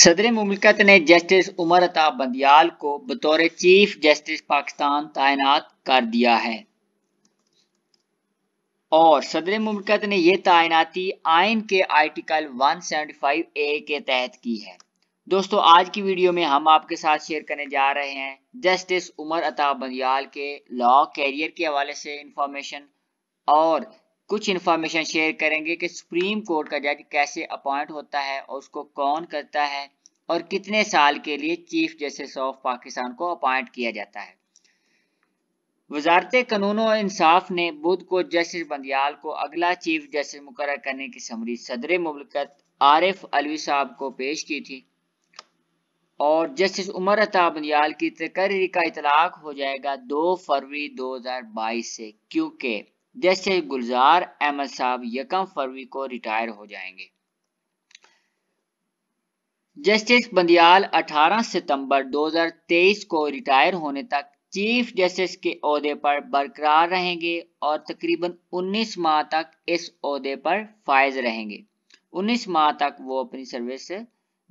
सदर ममलिकत ने जस्टिस उमर अता बंदियाल को बतौर चीफ जस्टिस पाकिस्तान तैनात कर दिया है और सदर ममलिकत ने यह तैनाती आइन के आर्टिकल 175 ए के तहत की है दोस्तों आज की वीडियो में हम आपके साथ शेयर करने जा रहे हैं जस्टिस उमर अता बंदियाल के लॉ कैरियर के हवाले से इंफॉर्मेशन और कुछ इन्फॉर्मेशन शेयर करेंगे कि सुप्रीम कोर्ट का जज कैसे अपॉइंट होता है और उसको कौन करता है और कितने साल के लिए चीफ जस्टिस ऑफ पाकिस्तान को अपॉइंट किया जाता है वजारत कानून और इंसाफ ने बुध को जस्टिस बंदियाल को अगला चीफ जस्टिस मुकर करने की समरी सदर मुबलकत आरिफ अलवी साहब को पेश की थी और जस्टिस उमर अता बंदियाल की तकर्री का इतलाक हो जाएगा दो फरवरी दो हजार बाईस से क्योंकि जैसे गुलजार अहमद साहब यकम फरवरी को रिटायर हो जाएंगे जस्टिस बंदियाल 18 सितंबर 2023 को रिटायर होने तक चीफ जस्टिस के अहदे पर बरकरार रहेंगे और तकरीबन 19 माह तक इस अहदे पर फायज रहेंगे 19 माह तक वो अपनी सर्विस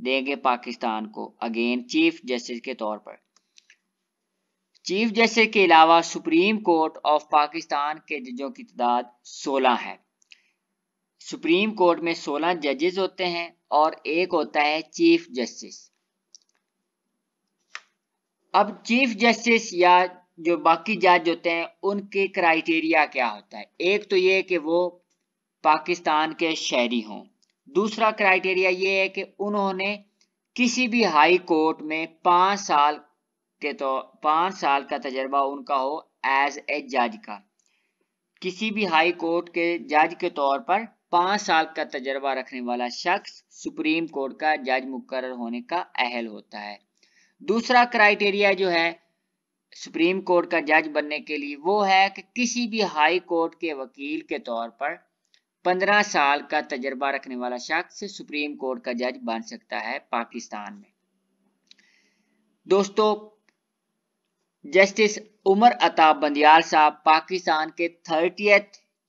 देंगे पाकिस्तान को अगेन चीफ जस्टिस के तौर पर चीफ जस्टिस के अलावा सुप्रीम कोर्ट ऑफ पाकिस्तान के जजों की तादाद 16 है सुप्रीम कोर्ट में 16 जजेस होते हैं और एक होता है चीफ जस्टिस अब चीफ जस्टिस या जो बाकी जज होते हैं उनके क्राइटेरिया क्या होता है एक तो ये कि वो पाकिस्तान के शहरी हों दूसरा क्राइटेरिया ये है कि उन्होंने किसी भी हाई कोर्ट में पांच साल के तो पाँच साल का तजर्बा उनका हो एज ए जज का किसी भी हाई कोर्ट के जज के तौर पर पाँच साल का तजर्बा रखने वाला शख्स सुप्रीम कोर्ट का जज मुकर होने का अहल होता है दूसरा क्राइटेरिया जो है सुप्रीम कोर्ट का जज बनने के लिए वो है कि किसी भी हाई कोर्ट के वकील के तौर पर 15 साल का तजर्बा रखने वाला शख्स सुप्रीम कोर्ट का जज बन सकता है पाकिस्तान में दोस्तों जस्टिस उमर अताब बंदियाल साहब पाकिस्तान के thirty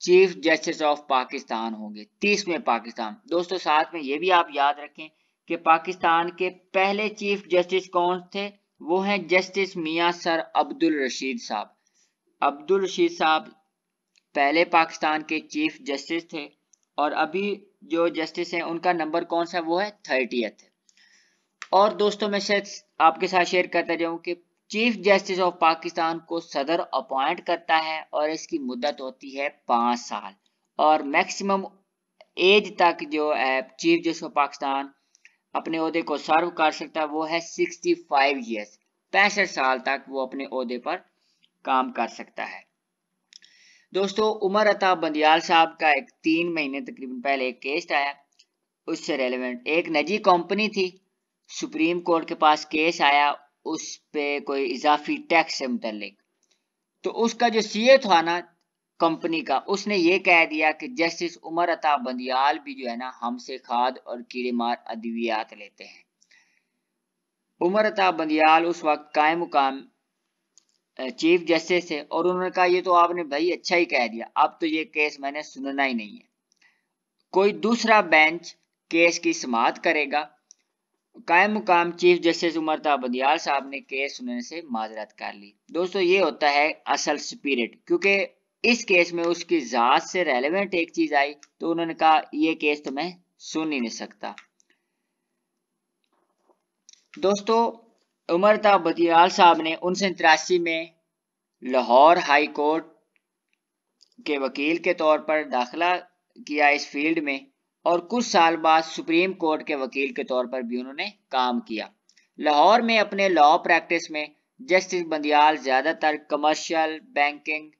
chief justice of Pakistan होंगे तीसवें पाकिस्तान दोस्तों साथ में ये भी आप याद रखें कि पाकिस्तान के पहले चीफ जस्टिस कौन थे वो हैं जस्टिस मियां सर अब्दुल रशीद साहब अब्दुल रशीद साहब पहले पाकिस्तान के चीफ जस्टिस थे और अभी जो जस्टिस हैं उनका नंबर कौन सा वो है थर्टी और दोस्तों मैं शायद आपके साथ शेयर करता जाऊँ कि चीफ जस्टिस ऑफ पाकिस्तान को सदर अपॉइंट करता है और इसकी मुद्दत होती है पांच साल और मैक्सिमम एज तक जो है चीफ जस्टिस ऑफ पाकिस्तान अपने अहदे को सर्व कर सकता है वो है सिक्सटी फाइव ईयर्स पैंसठ साल तक वो अपने अहदे पर काम कर सकता है दोस्तों उमर अता बंदियाल साहब का एक तीन महीने तकरीबन पहले एक केस आया उससे रेलिवेंट एक निजी कंपनी थी सुप्रीम कोर्ट के पास केस आया उस पे कोई इजाफी टैक्स से मुतलिक तो उसका जो सी ए था ना कंपनी का उसने ये कह दिया कि जस्टिस उमर अता बंदियाल भी जो है ना हमसे खाद और कीड़े मार अद्वियात लेते हैं उमर अता बंदियाल उस वक्त कायम मुकाम चीफ जस्टिस थे और उन्होंने कहा ये तो आपने भाई अच्छा ही कह दिया अब तो ये केस मैंने सुनना ही नहीं है कोई दूसरा बेंच केस की समात करेगा कायम मुकाम चीफ जस्टिस उमर बदियाल साहब ने केस सुनने से माजरत कर ली दोस्तों ये होता है असल स्पिरिट क्योंकि इस केस में उसकी जात से रेलिवेंट एक चीज आई तो उन्होंने कहा यह केस तो मैं सुन ही नहीं सकता दोस्तों उमर ताब बदियाल साहब ने उन्नीस में लाहौर हाई कोर्ट के वकील के तौर पर दाखिला किया इस फील्ड में और कुछ साल बाद सुप्रीम कोर्ट के वकील के तौर पर भी उन्होंने काम किया लाहौर में अपने लॉ प्रैक्टिस में जस्टिस बंदियाल ज़्यादातर कमर्शियल बैंकिंग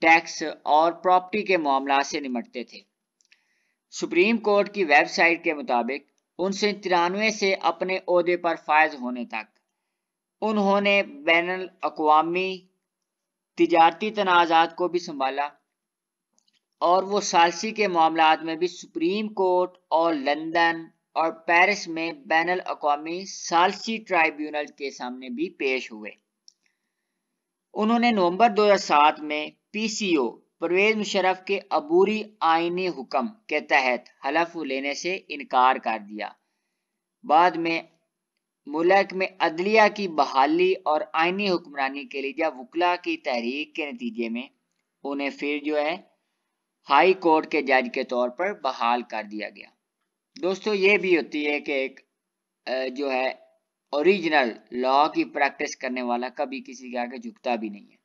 टैक्स और प्रॉपर्टी के मामला से निमटते थे सुप्रीम कोर्ट की वेबसाइट के मुताबिक उनसे तिरानवे से अपने अहदे पर फायज होने तक उन्होंने बैन अवी तजारती तनाज़ात को भी संभाला और वो सालसी के मामला में भी सुप्रीम कोर्ट और लंदन और पेरिस में बैन अवी सालसी ट्राइब्यूनल के सामने भी पेश हुए उन्होंने नवंबर 2007 में पीसीओ परवेज मुशरफ के अबूरी आईनी हुक्म के तहत हलफ लेने से इनकार कर दिया बाद में मुल्क में अदलिया की बहाली और आईनी हुक्मरानी के लिए या वकला की तहरीक के नतीजे में उन्हें फिर जो है हाई कोर्ट के जज के तौर पर बहाल कर दिया गया दोस्तों ये भी होती है कि एक जो है ओरिजिनल लॉ की प्रैक्टिस करने वाला कभी किसी के आगे झुकता भी नहीं है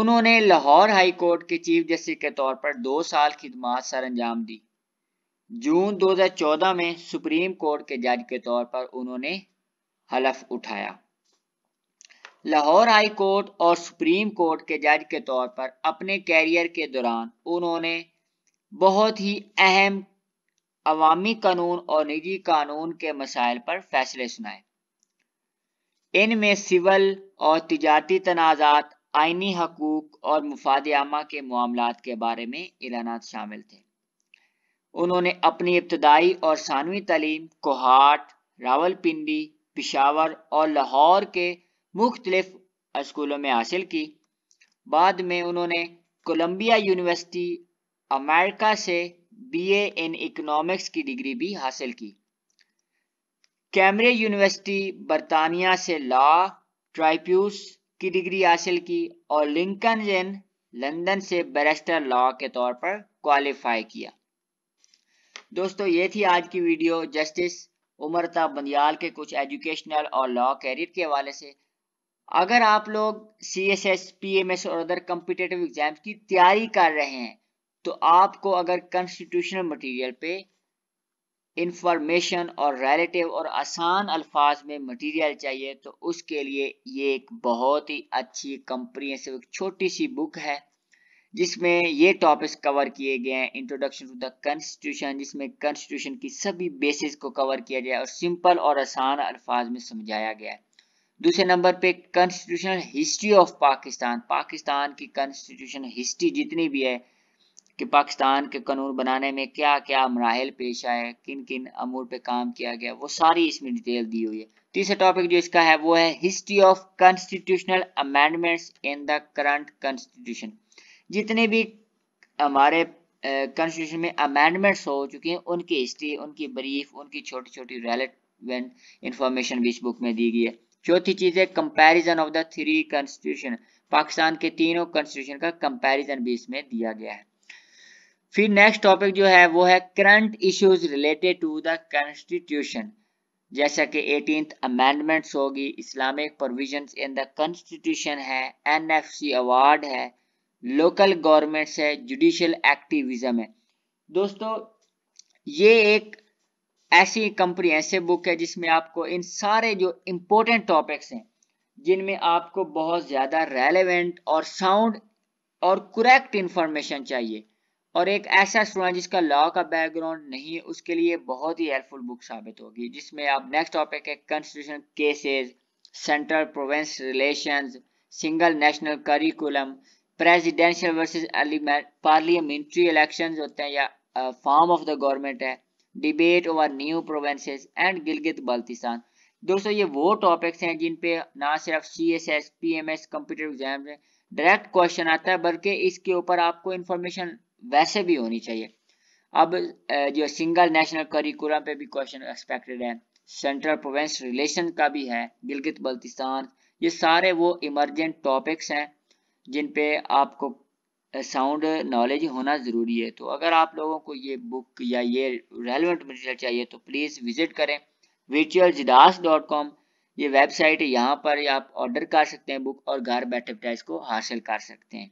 उन्होंने लाहौर हाई कोर्ट के चीफ जस्टिस के तौर पर दो साल खिदमात सर अंजाम दी जून 2014 में सुप्रीम कोर्ट के जज के तौर पर उन्होंने हलफ उठाया लाहौर हाई कोर्ट और सुप्रीम कोर्ट के जज के तौर पर अपने कैरियर के दौरान उन्होंने बहुत ही अहम अवामी कानून और निजी कानून के मसाइल पर फैसले सुनाए इनमें सिविल और तजारती तनाजात आइनी हकूक और मुफादामा के मामला के बारे में ऐलाना शामिल थे उन्होंने अपनी इब्तदाई और सानवी तलीम कोहाट रावलपिंडी पिशावर और लाहौर के मुख्तलिफ स्कूलों में हासिल की बाद में उन्होंने कोलंबिया यूनिवर्सिटी अमेरिका से बीए इन इकोनॉमिक्स की डिग्री भी हासिल की कैमरे यूनिवर्सिटी बरतानिया से लॉ ट्राइप्यूस की डिग्री हासिल की और लिंकन जेन लंदन से बैरिस्टर लॉ के तौर पर क्वालिफाई किया दोस्तों ये थी आज की वीडियो जस्टिस उमरता बंदियाल के कुछ एजुकेशनल और लॉ कैरियर के हवाले से अगर आप लोग C S S P M S और अदर कम्पिटेटिव एग्जाम की तैयारी कर रहे हैं तो आपको अगर कॉन्स्टिट्यूशनल मटेरियल पे इंफॉर्मेशन और रिलेटिव और आसान अल्फाज में मटेरियल चाहिए तो उसके लिए ये एक बहुत ही अच्छी कंप्रीहेंसिव छोटी सी बुक है जिसमें ये टॉपिक्स कवर किए गए हैं इंट्रोडक्शन टू द कॉन्स्टिट्यूशन जिसमें कॉन्स्टिट्यूशन की सभी बेसिस को कवर किया गया और सिंपल और आसान अल्फाज में समझाया गया है दूसरे नंबर पे constitutional history of Pakistan Pakistan की कॉन्स्टिट्यूशन हिस्ट्री जितनी भी है कि पाकिस्तान के कानून बनाने में क्या क्या मराहल पेश आए किन किन अमूर पे काम किया गया वो सारी इसमें डिटेल दी हुई है तीसरा टॉपिक जो इसका है वो है history of constitutional amendments in the current constitution जितने भी हमारे कॉन्स्टिट्यूशन में अमेंडमेंट्स हो चुके हैं उनकी हिस्ट्री उनकी ब्रीफ उनकी छोटी छोटी रेलिवेंट इंफॉर्मेशन भी इस बुक में दी गई है चौथी चीज है comparison of the three constitution Pakistan के तीनों कॉन्स्टिट्यूशन का कंपैरिजन भी इसमें दिया गया है फिर नेक्स्ट टॉपिक जो है वो है current issues related to the constitution जैसा कि एटीन अमेंडमेंट्स होगी Islamic provision in the constitution है एनएफसी अवार्ड है लोकल गवर्नमेंट्स है जुडिशल एक्टिविज्म है दोस्तों ये एक ऐसी कंपनी ऐसे बुक है जिसमें आपको इन सारे जो इम्पोर्टेंट टॉपिक्स हैं जिनमें आपको बहुत ज़्यादा रेलेवेंट और साउंड और करेक्ट इंफॉर्मेशन चाहिए और एक ऐसा स्टूडेंट जिसका लॉ का बैकग्राउंड नहीं उसके लिए बहुत ही हेल्पफुल बुक साबित होगी जिसमें आप नेक्स्ट टॉपिक है constitution cases central province relations single national curriculum presidential versus parliamentary elections होते हैं या फॉर्म ऑफ द गवर्नमेंट है debate over new provinces and Gilgit Baltistan दोस्तों ये वो टॉपिक्स हैं जिन पे ना सिर्फ C S S P M S computer exam में डायरेक्ट क्वेश्चन आता है बल्कि इसके ऊपर आपको इन्फॉर्मेशन वैसे भी होनी चाहिए अब जो सिंगल नेशनल करिकुलम पे भी क्वेश्चन एक्सपेक्टेड है सेंट्रल प्रोवेंस रिलेशन का भी है गिलगित बल्तिस्तान ये सारे वो इमरजेंट टॉपिक्स हैं जिन पे आपको साउंड नॉलेज होना ज़रूरी है तो अगर आप लोगों को ये बुक या ये रेलिवेंट मटेरियल चाहिए तो प्लीज़ विज़िट करें वर्चुअल जिदास डॉट कॉम ये वेबसाइट है यहाँ पर आप ऑर्डर कर सकते हैं बुक और घर बैठे बैठे को हासिल कर सकते हैं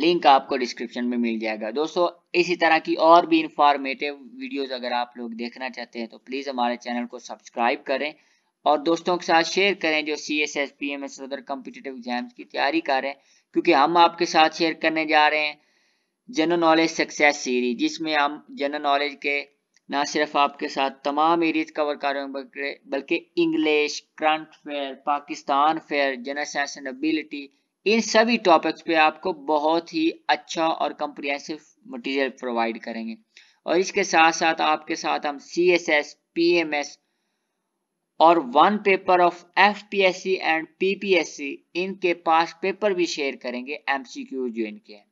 लिंक आपको डिस्क्रिप्शन में मिल जाएगा दोस्तों इसी तरह की और भी इंफॉर्मेटिव वीडियोस अगर आप लोग देखना चाहते हैं तो प्लीज़ हमारे चैनल को सब्सक्राइब करें और दोस्तों के साथ शेयर करें जो C S S P M S other competitive exams की तैयारी करें क्योंकि हम आपके साथ शेयर करने जा रहे हैं जनरल नॉलेज सक्सेस सीरीज जिसमें हम जनरल नॉलेज के ना सिर्फ आपके साथ तमाम एरियज कवर कर रहे हैं बल्कि English current affair Pakistan affair general science and ability इन सभी टॉपिक्स पे आपको बहुत ही अच्छा और कंप्रिहेंसिव मटेरियल प्रोवाइड करेंगे और इसके साथ साथ आपके साथ हम C S S P M S और one paper of C and C इनके पास पेपर भी शेयर करेंगे एम सी क्यू जो इनके हैं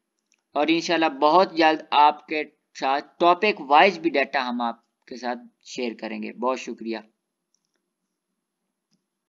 और इनशाला बहुत जल्द आपके साथ टॉपिक वाइज भी डाटा हम आपके साथ शेयर करेंगे बहुत शुक्रिया